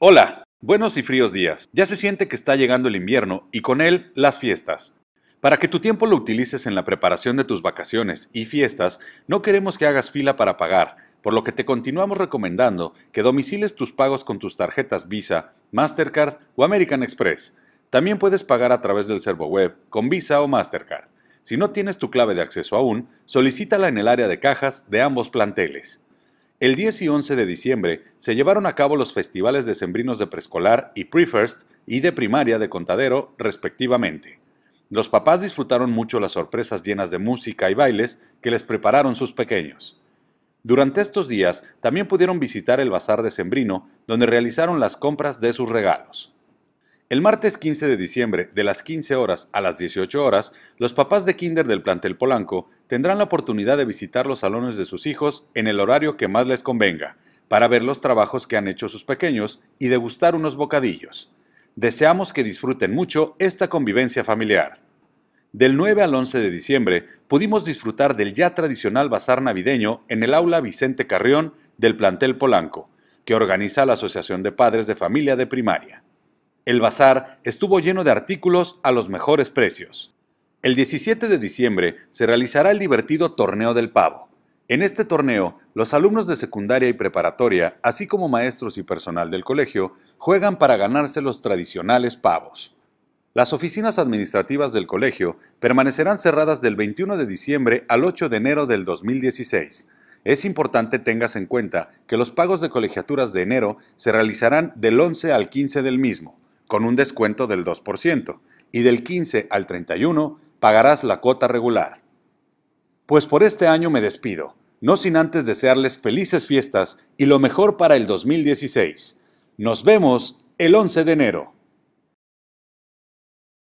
Hola, buenos y fríos días. Ya se siente que está llegando el invierno y con él las fiestas. Para que tu tiempo lo utilices en la preparación de tus vacaciones y fiestas, no queremos que hagas fila para pagar, por lo que te continuamos recomendando que domiciles tus pagos con tus tarjetas Visa, Mastercard o American Express. También puedes pagar a través del servo web con Visa o Mastercard. Si no tienes tu clave de acceso aún, solicítala en el área de cajas de ambos planteles. El 10 y 11 de diciembre se llevaron a cabo los festivales de sembrinos de preescolar y prefirst y de primaria de Contadero, respectivamente. Los papás disfrutaron mucho las sorpresas llenas de música y bailes que les prepararon sus pequeños. Durante estos días también pudieron visitar el bazar de sembrino donde realizaron las compras de sus regalos. El martes 15 de diciembre, de las 15 horas a las 18 horas, los papás de kinder del plantel Polanco tendrán la oportunidad de visitar los salones de sus hijos en el horario que más les convenga, para ver los trabajos que han hecho sus pequeños y degustar unos bocadillos. Deseamos que disfruten mucho esta convivencia familiar. Del 9 al 11 de diciembre pudimos disfrutar del ya tradicional bazar navideño en el aula Vicente Carrión del plantel Polanco, que organiza la Asociación de Padres de Familia de Primaria. El bazar estuvo lleno de artículos a los mejores precios. El 17 de diciembre se realizará el divertido Torneo del Pavo. En este torneo, los alumnos de secundaria y preparatoria, así como maestros y personal del colegio, juegan para ganarse los tradicionales pavos. Las oficinas administrativas del colegio permanecerán cerradas del 21 de diciembre al 8 de enero del 2016. Es importante tengas en cuenta que los pagos de colegiaturas de enero se realizarán del 11 al 15 del mismo con un descuento del 2%, y del 15 al 31 pagarás la cuota regular. Pues por este año me despido, no sin antes desearles felices fiestas y lo mejor para el 2016. Nos vemos el 11 de enero.